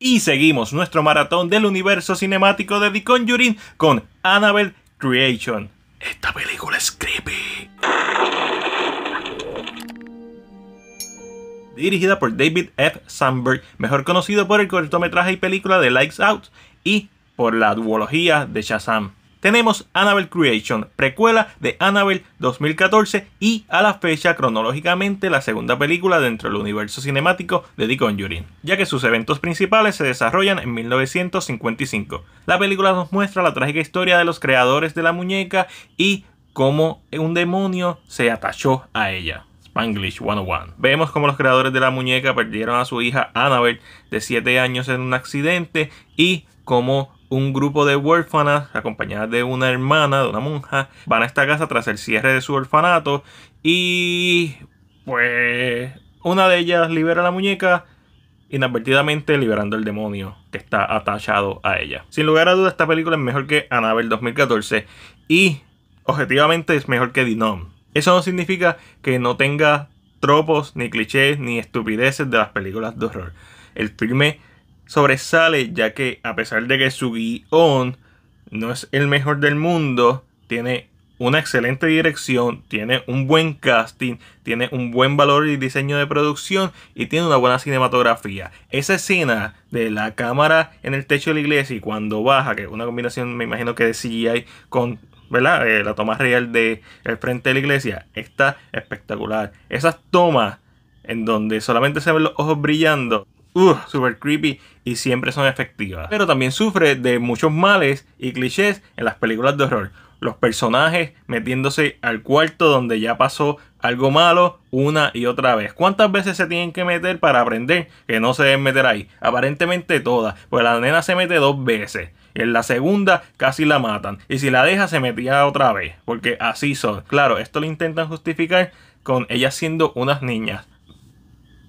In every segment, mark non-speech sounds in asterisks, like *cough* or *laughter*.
Y seguimos nuestro maratón del universo cinemático de The Conjuring con Annabelle Creation. Esta película es creepy. Dirigida por David F. Sandberg, mejor conocido por el cortometraje y película de Lights Out y por la duología de Shazam tenemos Annabelle Creation, precuela de Annabelle 2014 y a la fecha cronológicamente la segunda película dentro del universo cinemático de The Conjuring, ya que sus eventos principales se desarrollan en 1955. La película nos muestra la trágica historia de los creadores de la muñeca y cómo un demonio se atachó a ella. Spanglish 101. Vemos cómo los creadores de la muñeca perdieron a su hija Annabelle de 7 años en un accidente y cómo un grupo de huérfanas, acompañadas de una hermana, de una monja, van a esta casa tras el cierre de su orfanato y pues una de ellas libera la muñeca inadvertidamente liberando el demonio que está atachado a ella. Sin lugar a duda esta película es mejor que Annabelle 2014 y objetivamente es mejor que Dinom. Eso no significa que no tenga tropos, ni clichés, ni estupideces de las películas de horror. El filme sobresale ya que a pesar de que su guión no es el mejor del mundo, tiene una excelente dirección, tiene un buen casting, tiene un buen valor y diseño de producción y tiene una buena cinematografía. Esa escena de la cámara en el techo de la iglesia y cuando baja, que es una combinación me imagino que de CGI con eh, la toma real de frente de la iglesia está espectacular. Esas tomas en donde solamente se ven los ojos brillando uh, super creepy y siempre son efectivas. Pero también sufre de muchos males y clichés en las películas de horror. Los personajes metiéndose al cuarto donde ya pasó algo malo una y otra vez. ¿Cuántas veces se tienen que meter para aprender que no se deben meter ahí? Aparentemente todas, pues la nena se mete dos veces. En la segunda casi la matan. Y si la deja se metía otra vez. Porque así son. Claro, esto lo intentan justificar con ellas siendo unas niñas.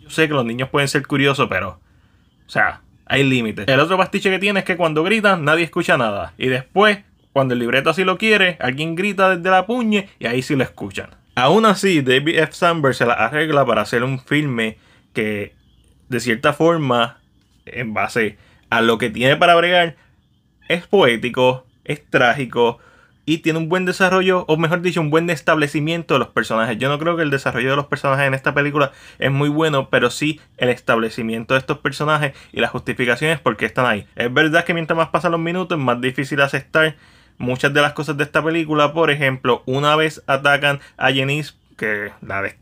Yo sé que los niños pueden ser curiosos, pero o sea, hay límites. El otro pastiche que tiene es que cuando gritan nadie escucha nada. Y después, cuando el libreto así lo quiere, alguien grita desde la puñe y ahí sí lo escuchan. Aún así, David F. Sandberg se la arregla para hacer un filme que, de cierta forma, en base a lo que tiene para bregar, es poético, es trágico, y tiene un buen desarrollo, o mejor dicho, un buen establecimiento de los personajes. Yo no creo que el desarrollo de los personajes en esta película es muy bueno, pero sí el establecimiento de estos personajes y las justificaciones por qué están ahí. Es verdad que mientras más pasan los minutos es más difícil aceptar muchas de las cosas de esta película. Por ejemplo, una vez atacan a Jenice, que la desca.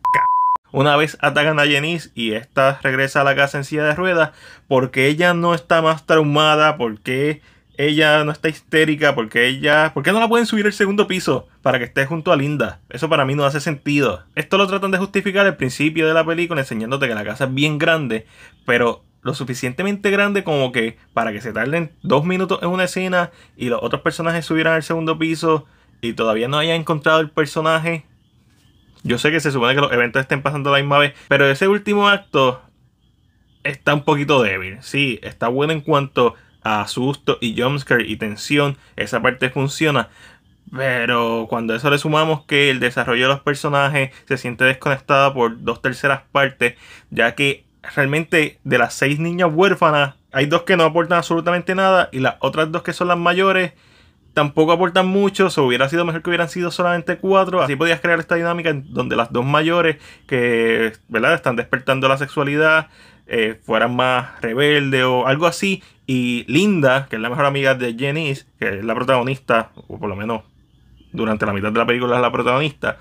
Una vez atacan a Jenice y esta regresa a la casa en silla de ruedas, porque ella no está más traumada, porque ella no está histérica, porque ella. ¿Por qué no la pueden subir al segundo piso para que esté junto a Linda? Eso para mí no hace sentido. Esto lo tratan de justificar al principio de la película enseñándote que la casa es bien grande, pero lo suficientemente grande como que para que se tarden dos minutos en una escena y los otros personajes subieran al segundo piso y todavía no hayan encontrado el personaje. Yo sé que se supone que los eventos estén pasando la misma vez, pero ese último acto está un poquito débil. Sí, está bueno en cuanto a susto y jumpscare y tensión, esa parte funciona. Pero cuando eso le sumamos que el desarrollo de los personajes se siente desconectada por dos terceras partes, ya que realmente de las seis niñas huérfanas hay dos que no aportan absolutamente nada y las otras dos que son las mayores tampoco aportan mucho, se hubiera sido mejor que hubieran sido solamente cuatro, así podías crear esta dinámica donde las dos mayores que ¿verdad? están despertando la sexualidad eh, fueran más rebelde o algo así. Y Linda, que es la mejor amiga de Janice, que es la protagonista, o por lo menos durante la mitad de la película es la protagonista,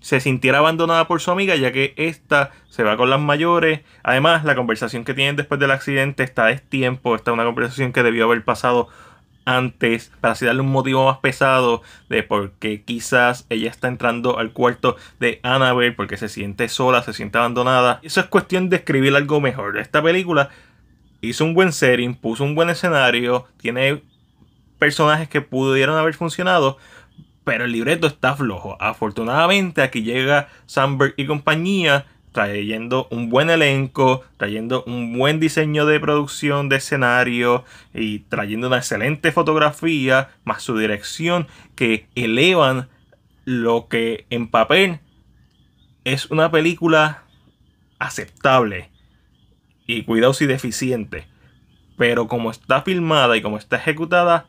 se sintiera abandonada por su amiga ya que ésta se va con las mayores. Además, la conversación que tienen después del accidente está tiempo, esta está una conversación que debió haber pasado antes, para así darle un motivo más pesado de por qué quizás ella está entrando al cuarto de Annabelle porque se siente sola, se siente abandonada. Eso es cuestión de escribir algo mejor. Esta película hizo un buen setting, puso un buen escenario, tiene personajes que pudieron haber funcionado, pero el libreto está flojo. Afortunadamente aquí llega Sandberg y compañía trayendo un buen elenco, trayendo un buen diseño de producción de escenario y trayendo una excelente fotografía, más su dirección, que elevan lo que en papel es una película aceptable y cuidado y deficiente. Pero como está filmada y como está ejecutada,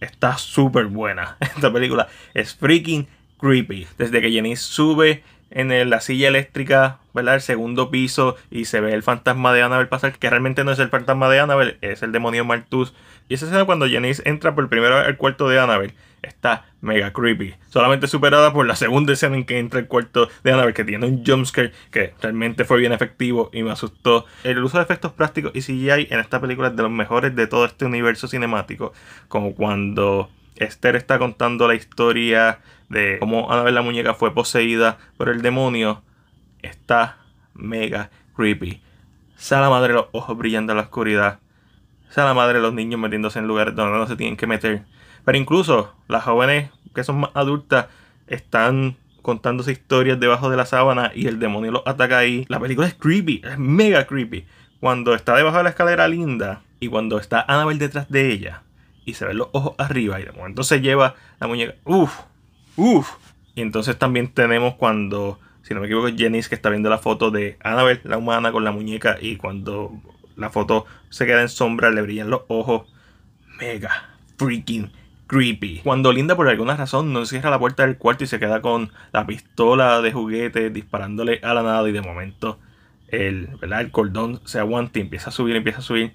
está súper buena. *laughs* Esta película es freaking creepy. Desde que Jenny sube en la silla eléctrica, ¿verdad? El segundo piso y se ve el fantasma de Annabel pasar, que realmente no es el fantasma de Annabel, es el demonio Martus. Y esa escena cuando Janice entra por primera vez al cuarto de Annabel está mega creepy. Solamente superada por la segunda escena en que entra el cuarto de Annabelle, que tiene un jumpscare que realmente fue bien efectivo y me asustó. El uso de efectos prácticos y CGI en esta película es de los mejores de todo este universo cinemático. Como cuando Esther está contando la historia de cómo Anabel la muñeca fue poseída por el demonio. Está mega creepy. Sala madre los ojos brillando en la oscuridad. Sala madre los niños metiéndose en lugares donde no se tienen que meter. Pero incluso las jóvenes que son más adultas están contándose historias debajo de la sábana y el demonio los ataca ahí. La película es creepy, es mega creepy. Cuando está debajo de la escalera linda y cuando está Annabelle detrás de ella, y se ven los ojos arriba y de momento se lleva la muñeca. Uf, uf. Y entonces también tenemos cuando, si no me equivoco, Jenny que está viendo la foto de Annabel, la humana, con la muñeca y cuando la foto se queda en sombra le brillan los ojos. Mega, freaking creepy. Cuando Linda por alguna razón no cierra la puerta del cuarto y se queda con la pistola de juguete disparándole a la nada y de momento el, el cordón se aguanta y empieza a subir, empieza a subir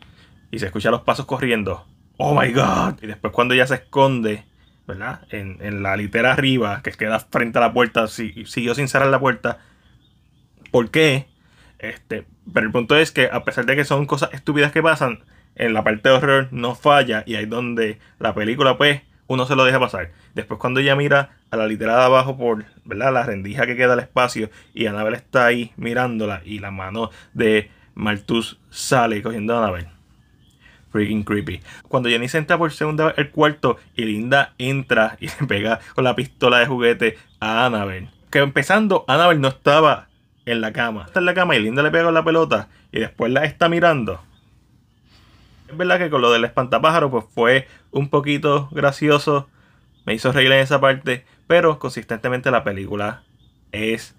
y se escucha los pasos corriendo oh my god. Y después cuando ella se esconde, ¿verdad? En, la litera arriba, que queda frente a la puerta, siguió sin cerrar la puerta. ¿Por qué? Este, pero el punto es que a pesar de que son cosas estúpidas que pasan, en la parte de horror no falla y ahí donde la película pues uno se lo deja pasar. Después cuando ella mira a la litera de abajo por ¿verdad? la rendija que queda al espacio y Anabel está ahí mirándola y la mano de Martus sale cogiendo a Anabel freaking creepy. Cuando Janice entra por segunda vez cuarto y Linda entra y *laughs* le pega con la pistola de juguete a Annabelle. Que empezando, Annabelle no estaba en la cama. Está en la cama y Linda le pega con la pelota y después la está mirando. Es verdad que con lo del espantapájaro pues fue un poquito gracioso. Me hizo reír en esa parte. Pero consistentemente la película es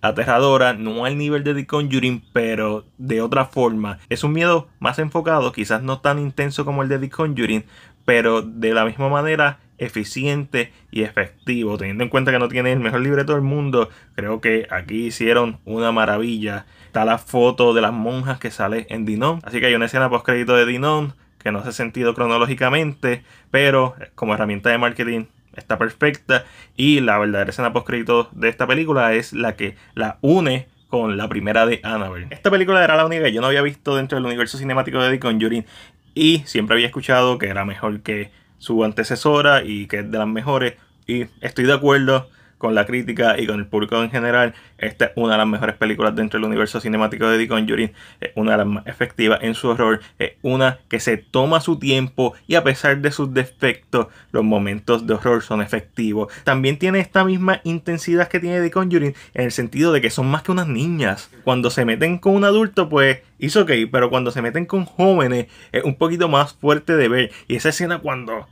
aterradora, no al nivel de The Conjuring, pero de otra forma. Es un miedo más enfocado, quizás no tan intenso como el de The Conjuring, pero de la misma manera eficiente y efectivo. Teniendo en cuenta que no tiene el mejor libreto del mundo, creo que aquí hicieron una maravilla. Está la foto de las monjas que sale en Dinon. Así que hay una escena post crédito de Dinon que no hace sentido cronológicamente, pero como herramienta de marketing está perfecta y la verdadera escena post de esta película es la que la une con la primera de Annabelle. Esta película era la única que yo no había visto dentro del universo cinemático de The Conjuring y siempre había escuchado que era mejor que su antecesora y que es de las mejores y estoy de acuerdo con la crítica y con el público en general. Esta es una de las mejores películas dentro del universo cinemático de The Conjuring, es una de las más efectivas en su horror, es una que se toma su tiempo y a pesar de sus defectos, los momentos de horror son efectivos. También tiene esta misma intensidad que tiene The Conjuring en el sentido de que son más que unas niñas. Cuando se meten con un adulto, pues es ok, pero cuando se meten con jóvenes es un poquito más fuerte de ver. Y esa escena cuando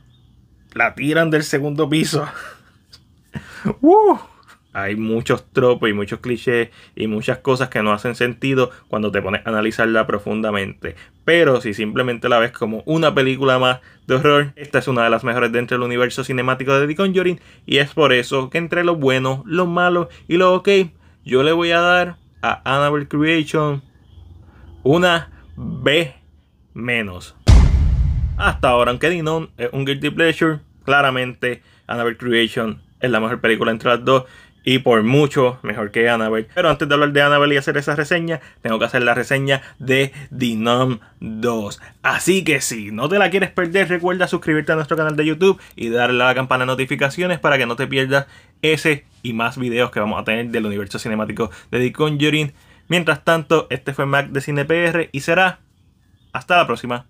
la tiran del segundo piso *laughs* Hay muchos tropos y muchos clichés y muchas cosas que no hacen sentido cuando te pones a analizarla profundamente. Pero si simplemente la ves como una película más de horror, esta es una de las mejores dentro del universo cinemático de The Conjuring. Y es por eso que entre lo bueno, lo malo y lo ok, yo le voy a dar a Annabelle Creation una B menos. Hasta ahora, aunque Dinon es un guilty pleasure, claramente Annabelle Creation es la mejor película entre las dos y por mucho mejor que Annabelle. Pero antes de hablar de Annabelle y hacer esa reseña, tengo que hacer la reseña de The 2. Así que si no te la quieres perder, recuerda suscribirte a nuestro canal de YouTube y darle a la campana de notificaciones para que no te pierdas ese y más videos que vamos a tener del universo cinemático de The Conjuring. Mientras tanto, este fue Mac de CinePR y será hasta la próxima.